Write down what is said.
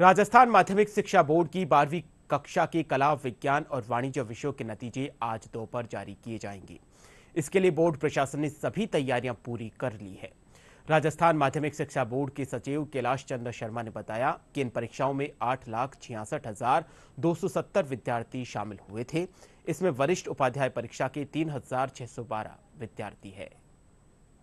राजस्थान माध्यमिक शिक्षा बोर्ड की बारहवीं कक्षा के कला विज्ञान और वाणिज्य विषयों के नतीजे आज दोपहर जारी किए जाएंगे इसके लिए बोर्ड प्रशासन ने सभी तैयारियां पूरी कर ली है राजस्थान माध्यमिक शिक्षा बोर्ड के सचिव कैलाश चंद्र शर्मा ने बताया कि इन परीक्षाओं में आठ लाख छियासठ हजार दो सौ सत्तर विद्यार्थी शामिल हुए थे इसमें वरिष्ठ उपाध्याय परीक्षा के तीन हजार छह सौ बारह विद्यार्थी है